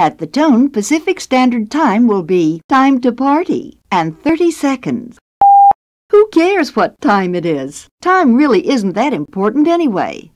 At the tone, Pacific Standard Time will be time to party and 30 seconds. Who cares what time it is? Time really isn't that important anyway.